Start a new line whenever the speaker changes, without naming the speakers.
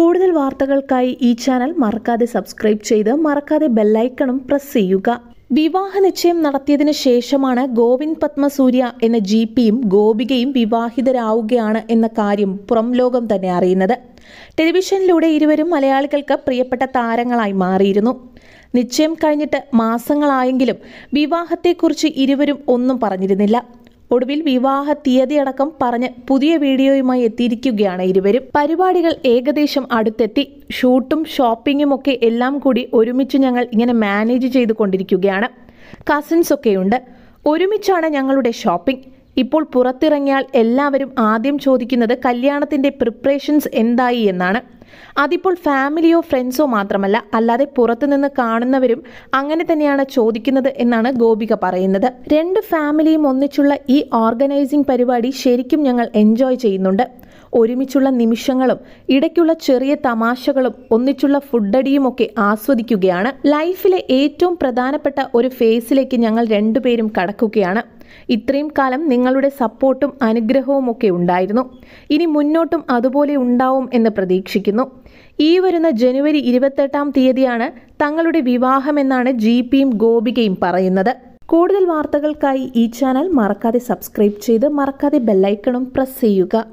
കൂടുതൽ വാർത്തകൾക്കായി ഈ ചാനൽ മറക്കാതെ സബ്സ്ക്രൈബ് ചെയ്ത് മറക്കാതെ ബെല്ലൈക്കണും പ്രസ് ചെയ്യുക വിവാഹ നിശ്ചയം നടത്തിയതിനു ശേഷമാണ് ഗോവിന്ദ് പത്മസൂര്യ എന്ന ജി പിയും ഗോപികയും വിവാഹിതരാവുകയാണ് എന്ന കാര്യം പുറം ലോകം തന്നെ അറിയുന്നത് ടെലിവിഷനിലൂടെ ഇരുവരും മലയാളികൾക്ക് പ്രിയപ്പെട്ട താരങ്ങളായി മാറിയിരുന്നു നിശ്ചയം കഴിഞ്ഞിട്ട് മാസങ്ങളായെങ്കിലും വിവാഹത്തെക്കുറിച്ച് ഇരുവരും ഒന്നും പറഞ്ഞിരുന്നില്ല ഒടുവിൽ വിവാഹ അടക്കം പറഞ്ഞ് പുതിയ വീഡിയോയുമായി എത്തിയിരിക്കുകയാണ് ഇരുവരും പരിപാടികൾ ഏകദേശം അടുത്തെത്തി ഷൂട്ടും ഷോപ്പിങ്ങും ഒക്കെ എല്ലാം കൂടി ഒരുമിച്ച് ഞങ്ങൾ ഇങ്ങനെ മാനേജ് ചെയ്തു കൊണ്ടിരിക്കുകയാണ് കസിൻസ് ഒക്കെയുണ്ട് ഒരുമിച്ചാണ് ഞങ്ങളുടെ ഷോപ്പിംഗ് ഇപ്പോൾ പുറത്തിറങ്ങിയാൽ എല്ലാവരും ആദ്യം ചോദിക്കുന്നത് കല്യാണത്തിൻ്റെ പ്രിപ്പറേഷൻസ് എന്തായി എന്നാണ് അതിപ്പോൾ ഫാമിലിയോ ഫ്രണ്ട്സോ മാത്രമല്ല അല്ലാതെ പുറത്തുനിന്ന് കാണുന്നവരും അങ്ങനെ തന്നെയാണ് ചോദിക്കുന്നത് എന്നാണ് ഗോപിക പറയുന്നത് രണ്ട് ഫാമിലിയും ഒന്നിച്ചുള്ള ഈ ഓർഗനൈസിംഗ് പരിപാടി ശരിക്കും ഞങ്ങൾ എൻജോയ് ചെയ്യുന്നുണ്ട് ഒരുമിച്ചുള്ള നിമിഷങ്ങളും ഇടയ്ക്കുള്ള ചെറിയ തമാശകളും ഒന്നിച്ചുള്ള ഫുഡടിയുമൊക്കെ ആസ്വദിക്കുകയാണ് ലൈഫിലെ ഏറ്റവും പ്രധാനപ്പെട്ട ഒരു ഫേസിലേക്ക് ഞങ്ങൾ രണ്ടുപേരും കടക്കുകയാണ് ഇത്രയും കാലം നിങ്ങളുടെ സപ്പോർട്ടും അനുഗ്രഹവും ഒക്കെ ഉണ്ടായിരുന്നു ഇനി മുന്നോട്ടും അതുപോലെ ഉണ്ടാവും എന്ന് പ്രതീക്ഷിക്കുന്നു ഈ വരുന്ന ജനുവരി ഇരുപത്തെട്ടാം തീയതിയാണ് തങ്ങളുടെ വിവാഹമെന്നാണ് ജി പിയും ഗോപികയും പറയുന്നത് കൂടുതൽ വാർത്തകൾക്കായി ഈ ചാനൽ മറക്കാതെ സബ്സ്ക്രൈബ് ചെയ്ത് മറക്കാതെ ബെല്ലൈക്കണും പ്രസ് ചെയ്യുക